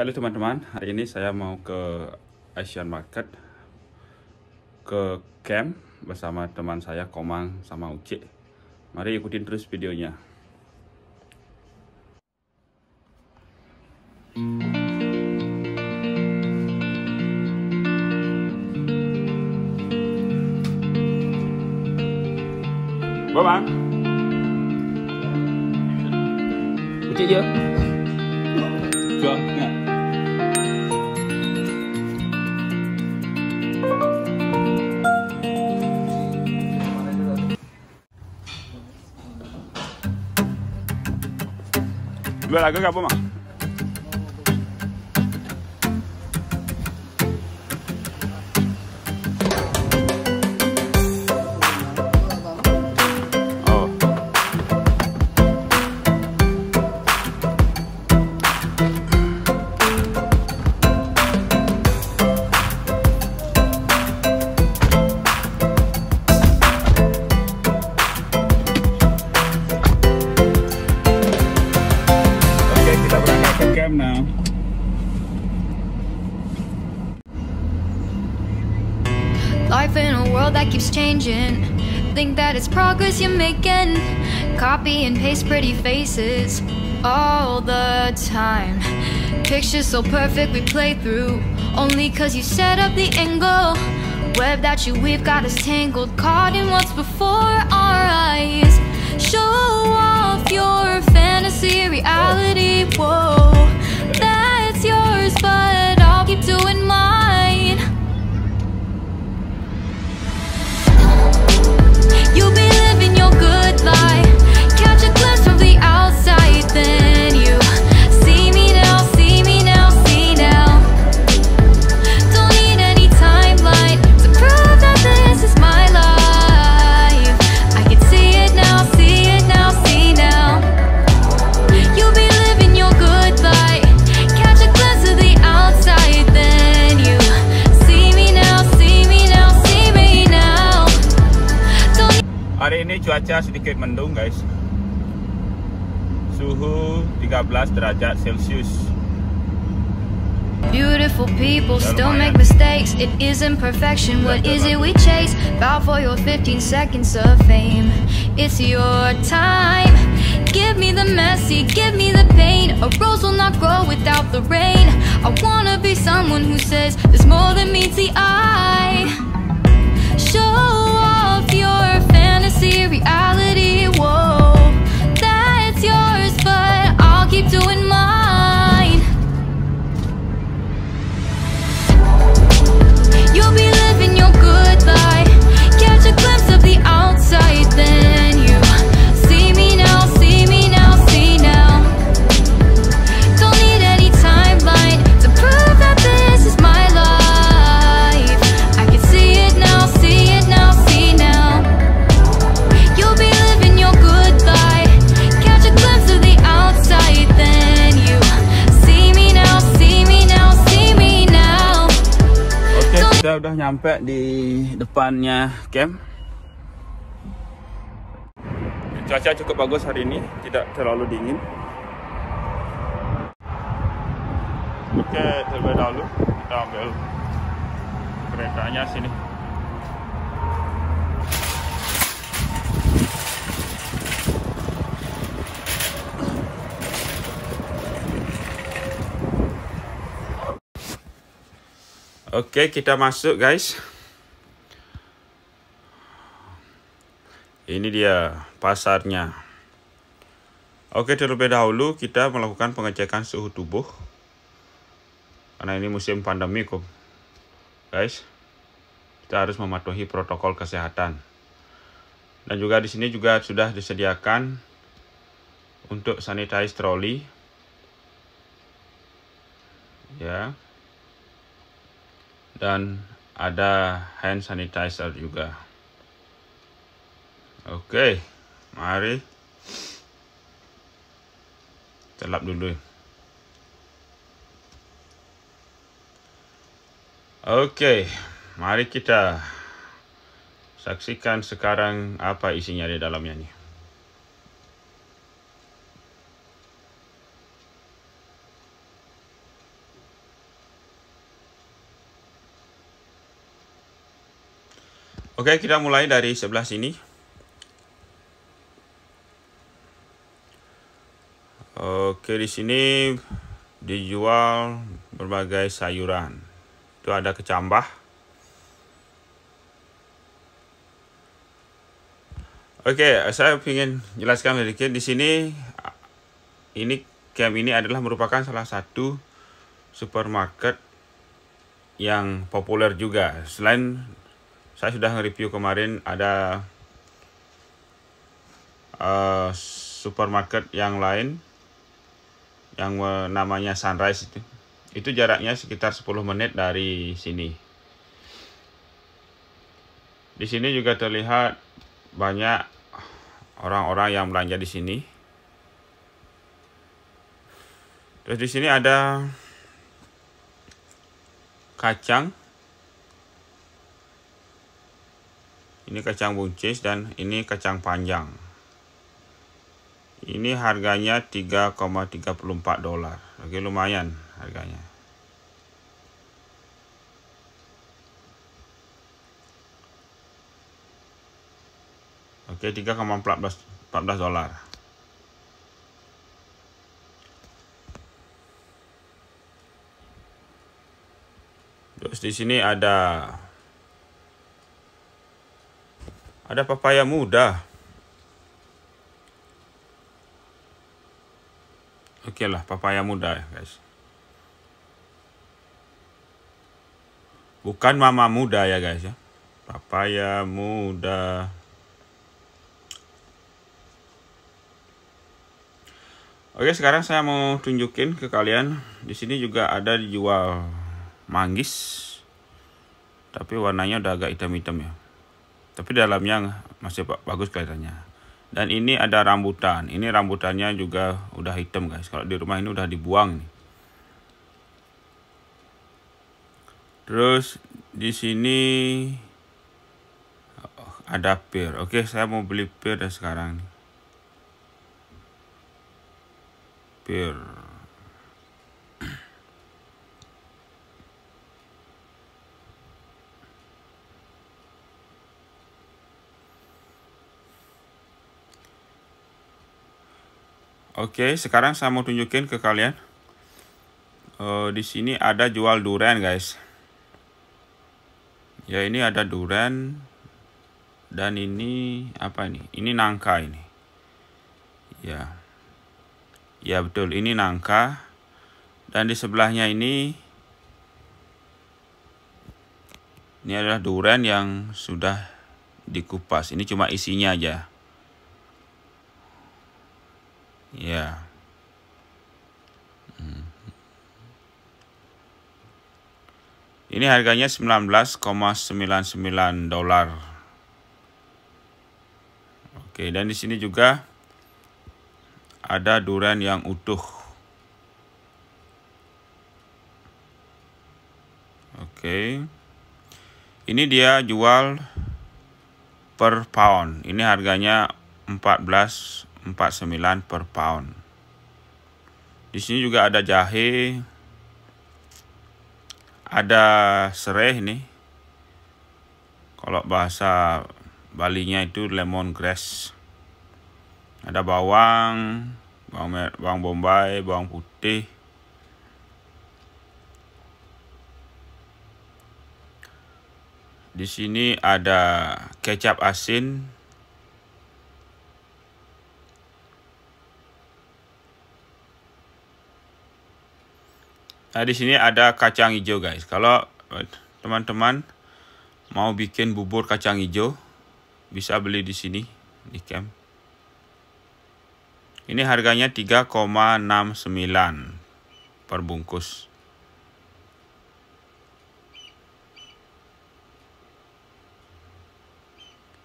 Halo teman-teman, hari ini saya mau ke Asian Market ke camp bersama teman saya Komang sama Uce. Mari ikutin terus videonya. Bye bye. Uce yuk. 别来个干不嘛？faces you're making. Copy and paste pretty faces all the time. Pictures so perfect we play through. Only cause you set up the angle. Web that you weave got us tangled. Caught in what's before our eyes. Show off your fantasy reality. Whoa. cuaca sedikit mendung guys Suhu 13 derajat Celcius Beautiful people still make mistakes It isn't perfection, what is it we chase? Bow for your 15 seconds of fame It's your time Give me the messy, give me the pain A rose will not grow without the rain I wanna be someone who says There's more than meets the eye sampai di depannya camp cuaca cukup bagus hari ini tidak terlalu dingin oke terlebih dahulu kita ambil keretanya sini Oke, kita masuk guys. Ini dia pasarnya. Oke, terlebih dahulu kita melakukan pengecekan suhu tubuh. Karena ini musim pandemi kok. Guys, kita harus mematuhi protokol kesehatan. Dan juga di sini juga sudah disediakan untuk sanitize trolley. Ya dan ada hand sanitizer juga oke mari celap dulu oke mari kita saksikan sekarang apa isinya di dalamnya nih Oke, kita mulai dari sebelah sini. Oke, di sini dijual berbagai sayuran. Itu ada kecambah. Oke, saya ingin jelaskan sedikit. Di sini, ini camp ini adalah merupakan salah satu supermarket yang populer juga. Selain saya sudah nge-review kemarin ada uh, supermarket yang lain yang namanya Sunrise itu itu jaraknya sekitar 10 menit dari sini di sini juga terlihat banyak orang-orang yang belanja di sini terus di sini ada kacang ini kacang buncis dan ini kacang panjang ini harganya 3,34 dolar oke lumayan harganya oke 3,14 dolar terus di sini ada ada papaya muda. Oke lah, papaya muda ya guys. Bukan mama muda ya guys ya. Papaya muda. Oke, sekarang saya mau tunjukin ke kalian. Di sini juga ada dijual manggis. Tapi warnanya udah agak hitam-hitam ya tapi dalamnya masih bagus kelihatannya dan ini ada rambutan ini rambutannya juga udah hitam guys kalau di rumah ini udah dibuang nih terus di sini oh, ada pir oke saya mau beli pir dan sekarang pir Oke, sekarang saya mau tunjukin ke kalian. Uh, di sini ada jual durian, guys. Ya, ini ada durian dan ini apa ini? Ini nangka ini. Ya. Ya, betul, ini nangka. Dan di sebelahnya ini ini adalah durian yang sudah dikupas. Ini cuma isinya aja. Ya. Hmm. Ini harganya 19,99 dolar. Oke, dan di sini juga ada durian yang utuh. Oke. Ini dia jual per pound. Ini harganya 14 49 per pound. Di sini juga ada jahe, ada serai nih. Kalau bahasa Balinya itu lemon grass. Ada bawang, bawang bawang bombay, bawang putih. Di sini ada kecap asin, Nah, di sini ada kacang hijau, guys. Kalau eh, teman-teman mau bikin bubur kacang hijau, bisa beli di sini di camp. Ini harganya 3,69 per bungkus.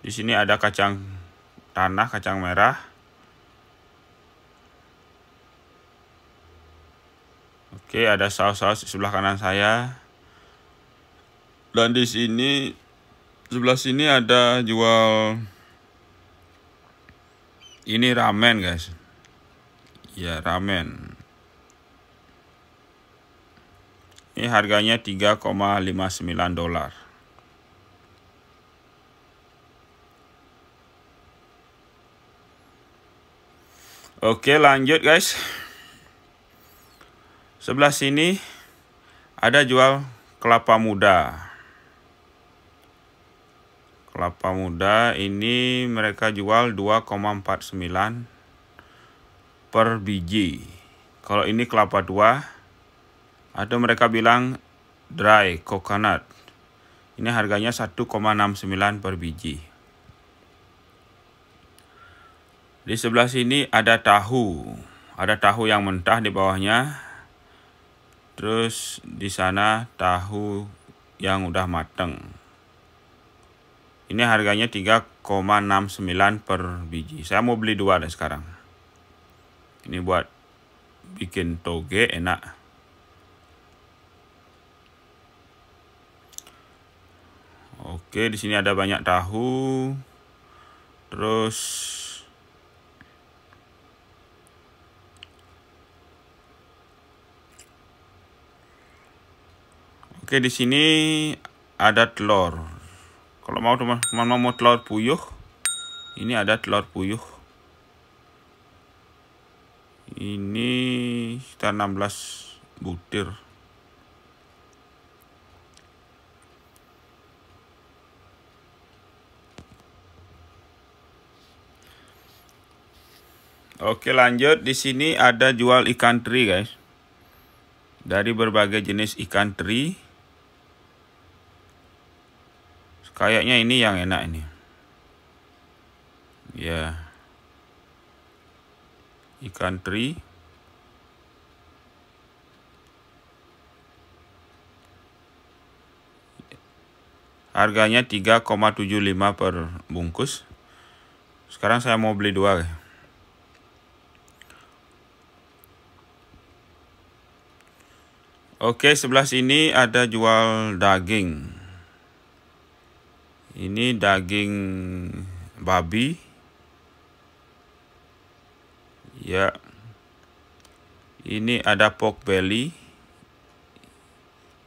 Di sini ada kacang tanah, kacang merah. Oke, ada saus-saus di sebelah kanan saya. Dan di sini sebelah sini ada jual ini ramen, guys. Ya, ramen. Ini harganya 3,59 dolar. Oke, lanjut guys. Sebelah sini ada jual kelapa muda. Kelapa muda ini mereka jual 2,49 per biji. Kalau ini kelapa tua atau mereka bilang dry coconut. Ini harganya 1,69 per biji. Di sebelah sini ada tahu. Ada tahu yang mentah di bawahnya Terus di sana tahu yang udah mateng. Ini harganya 3,69 per biji. Saya mau beli dua deh sekarang. Ini buat bikin toge enak. Oke, di sini ada banyak tahu. Terus Oke, di sini ada telur. Kalau mau teman-teman mau telur puyuh, ini ada telur puyuh. Ini sekitar 16 butir. Oke, lanjut. Di sini ada jual ikan teri, guys. Dari berbagai jenis ikan teri Kayaknya ini yang enak ini. Ya. Ikan teri. Harganya 3,75 per bungkus. Sekarang saya mau beli dua. Oke, sebelah sini ada jual daging ini daging babi ya ini ada pork belly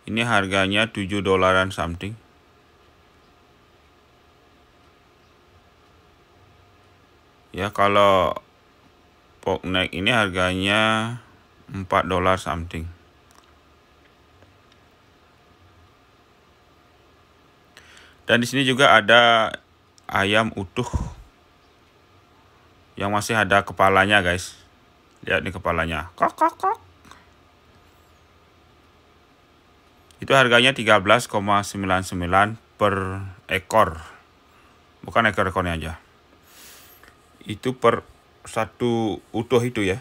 ini harganya 7 dolaran something ya kalau pork neck ini harganya 4 dolar something Dan di sini juga ada ayam utuh yang masih ada kepalanya, guys. Lihat nih kepalanya. Kok kok kok. Itu harganya 13,99 per ekor. Bukan ekor-ekornya aja. Itu per satu utuh itu ya.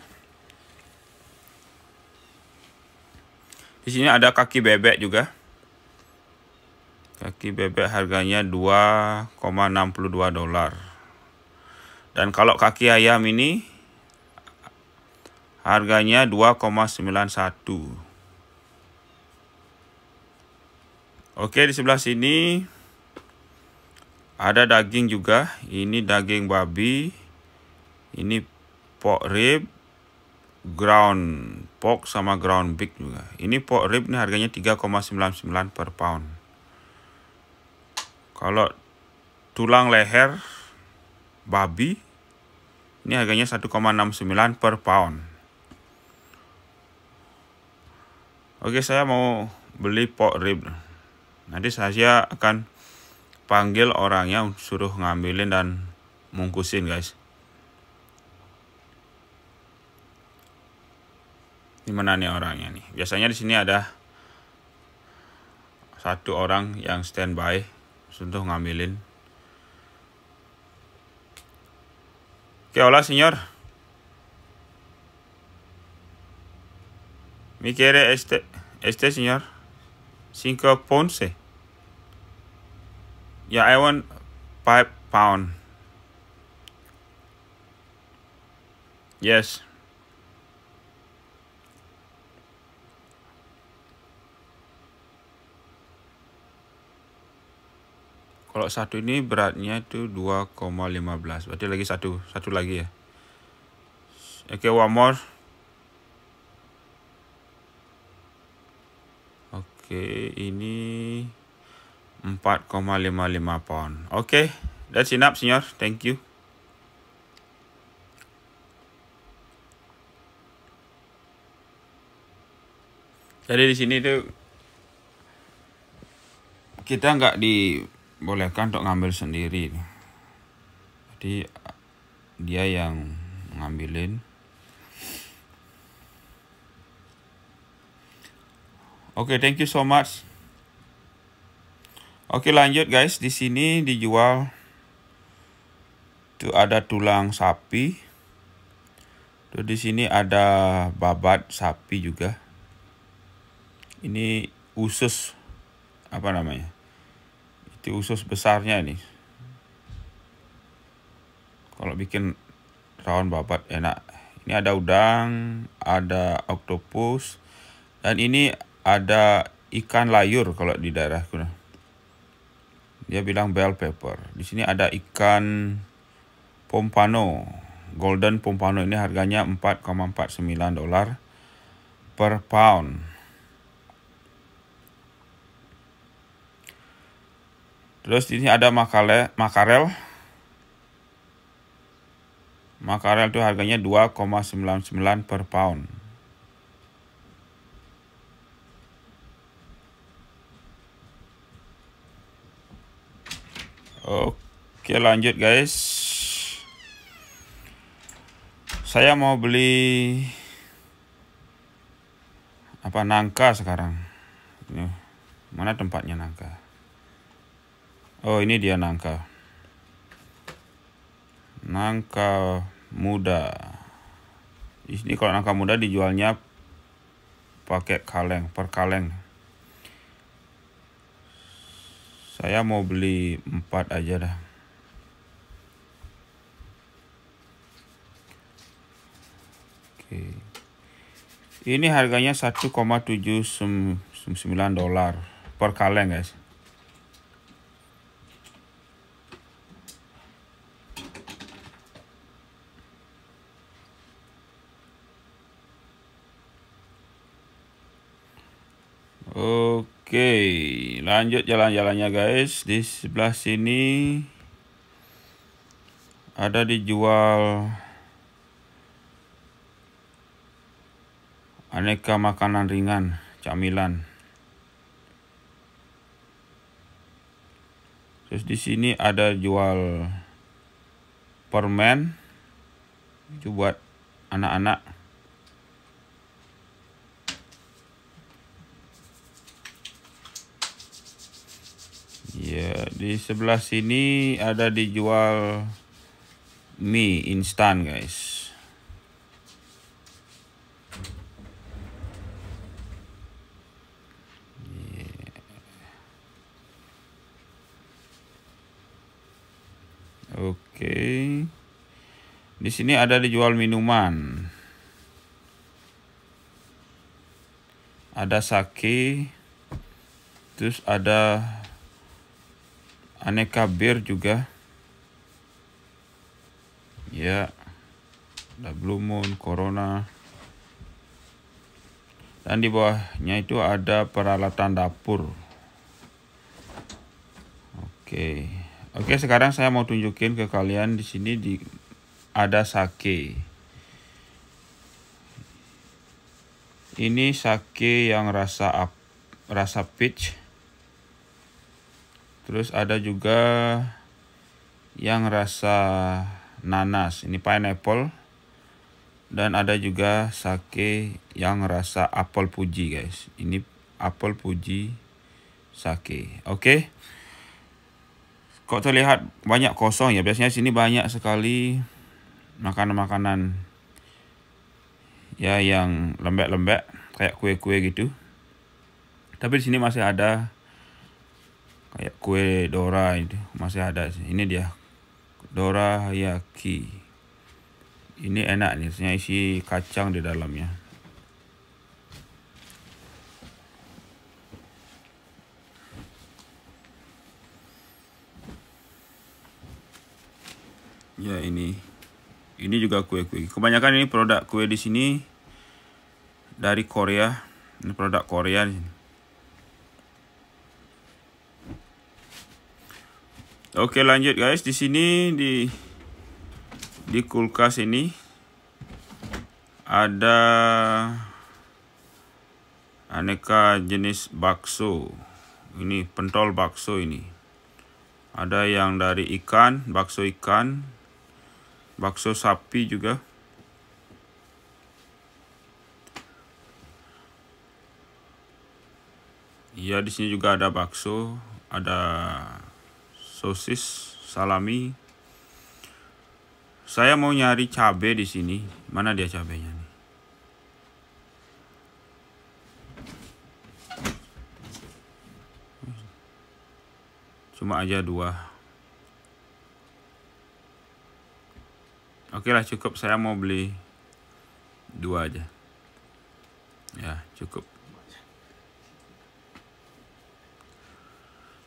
Di sini ada kaki bebek juga kaki bebek harganya 2,62 dolar dan kalau kaki ayam ini harganya 2,91 oke di sebelah sini ada daging juga ini daging babi ini pork rib ground pork sama ground beef juga ini pork rib ini harganya 3,99 per pound kalau tulang leher babi ini harganya 1,69 per pound. Oke, saya mau beli pork rib. Nanti saya akan panggil orangnya suruh ngambilin dan mungkusin, guys. Ini mana nih orangnya nih? Biasanya di sini ada satu orang yang standby Gusto ngambilin. ¿Qué hola, señor? Mi quiere este, este señor? cinco ponce. Yeah, I want 5 pound. Yes. kalau satu ini beratnya itu 2,15 berarti lagi satu satu lagi ya oke okay, one more oke okay, ini 4,55 pound oke okay, that's enough senior thank you jadi di sini itu kita nggak di bolehkan untuk ngambil sendiri jadi dia yang ngambilin oke okay, thank you so much oke okay, lanjut guys di sini dijual itu ada tulang sapi tuh di sini ada babat sapi juga ini usus apa namanya di usus besarnya ini kalau bikin rawon babat enak ini ada udang ada oktopus dan ini ada ikan layur kalau di daerah kuna dia bilang bell pepper di sini ada ikan pompano golden pompano ini harganya 4,49 dolar per pound Terus ini ada makale, makarel. Makarel itu harganya 2,99 per pound. Oke lanjut guys. Saya mau beli apa nangka sekarang. Ini mana tempatnya nangka? Oh, ini dia nangka. Nangka muda. Ini kalau nangka muda dijualnya pakai kaleng, per kaleng. Saya mau beli 4 aja dah. Oke. Ini harganya 1,79 dolar per kaleng, guys. Oke, lanjut jalan-jalannya guys. Di sebelah sini ada dijual aneka makanan ringan, camilan. Terus di sini ada jual permen itu buat anak-anak. Ya, di sebelah sini ada dijual mie instan, guys. Iya. Oke. Okay. Di sini ada dijual minuman. Ada sake. Terus ada aneka bir juga ya ada blue moon corona dan di bawahnya itu ada peralatan dapur oke oke sekarang saya mau tunjukin ke kalian di sini di ada sake ini sake yang rasa up, rasa peach Terus ada juga yang rasa nanas, ini pineapple. Dan ada juga sake yang rasa apel puji, guys. Ini apel puji sake. Oke. Okay? Kok terlihat banyak kosong ya. Biasanya sini banyak sekali makanan-makanan ya yang lembek-lembek kayak kue-kue gitu. Tapi di sini masih ada kayak kue Dora itu masih ada ini dia Dora Yaki ini enak nih isinya isi kacang di dalamnya ya ini ini juga kue-kue kebanyakan ini produk kue di sini dari Korea ini produk Korea di sini Oke lanjut guys di sini di di kulkas ini ada aneka jenis bakso. Ini pentol bakso ini. Ada yang dari ikan, bakso ikan, bakso sapi juga. Iya di sini juga ada bakso, ada sosis, salami. Saya mau nyari cabe di sini. Mana dia cabenya nih? Cuma aja dua. Oke lah cukup saya mau beli dua aja. Ya, cukup.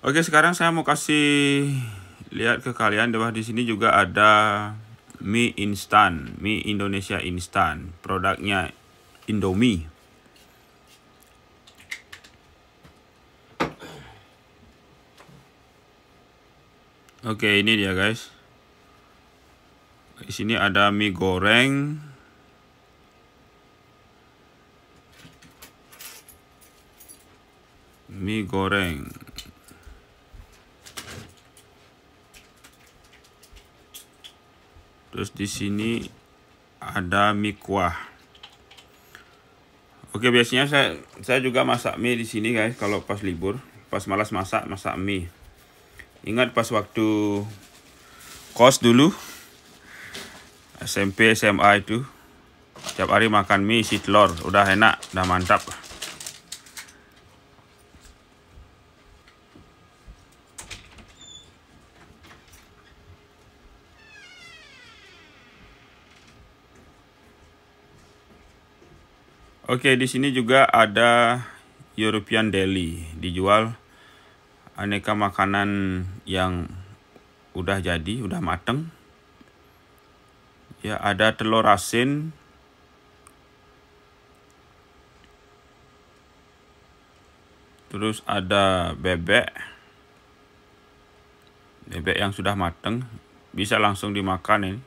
Oke, sekarang saya mau kasih lihat ke kalian bahwa di sini juga ada mie instan, mie Indonesia instan, produknya Indomie. Oke, ini dia guys. Di sini ada mie goreng. Mie goreng. terus di sini ada mie kuah oke biasanya saya saya juga masak mie di sini guys kalau pas libur pas malas masak masak mie ingat pas waktu kos dulu SMP SMA itu tiap hari makan mie isi telur udah enak udah mantap Oke, di sini juga ada European Deli dijual aneka makanan yang udah jadi, udah mateng. Ya, ada telur asin, terus ada bebek bebek yang sudah mateng bisa langsung dimakan ini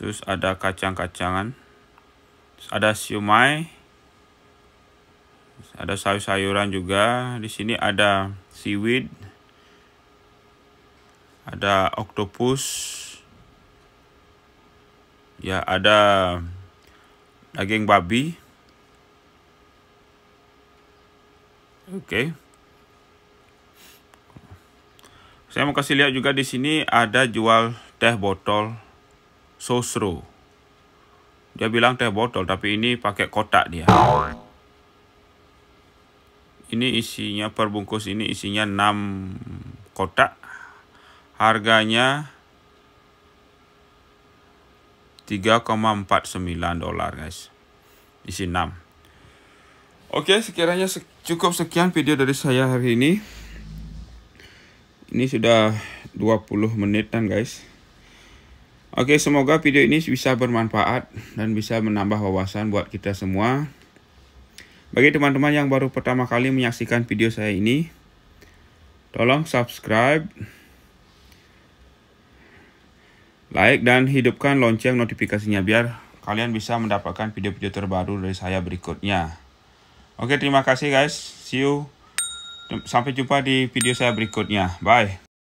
terus ada kacang-kacangan ada siomay. ada sayur-sayuran juga. Di sini ada seaweed. Ada octopus. Ya, ada daging babi. Oke. Okay. Saya mau kasih lihat juga di sini ada jual teh botol sosro. Dia bilang teh botol, tapi ini pakai kotak dia. Ini isinya perbungkus ini isinya 6 kotak. Harganya 3,49 dolar guys. Isi 6. Oke, sekiranya cukup sekian video dari saya hari ini. Ini sudah 20 menitan guys. Oke, semoga video ini bisa bermanfaat dan bisa menambah wawasan buat kita semua. Bagi teman-teman yang baru pertama kali menyaksikan video saya ini, tolong subscribe, like, dan hidupkan lonceng notifikasinya biar kalian bisa mendapatkan video-video terbaru dari saya berikutnya. Oke, terima kasih guys. See you. Sampai jumpa di video saya berikutnya. Bye.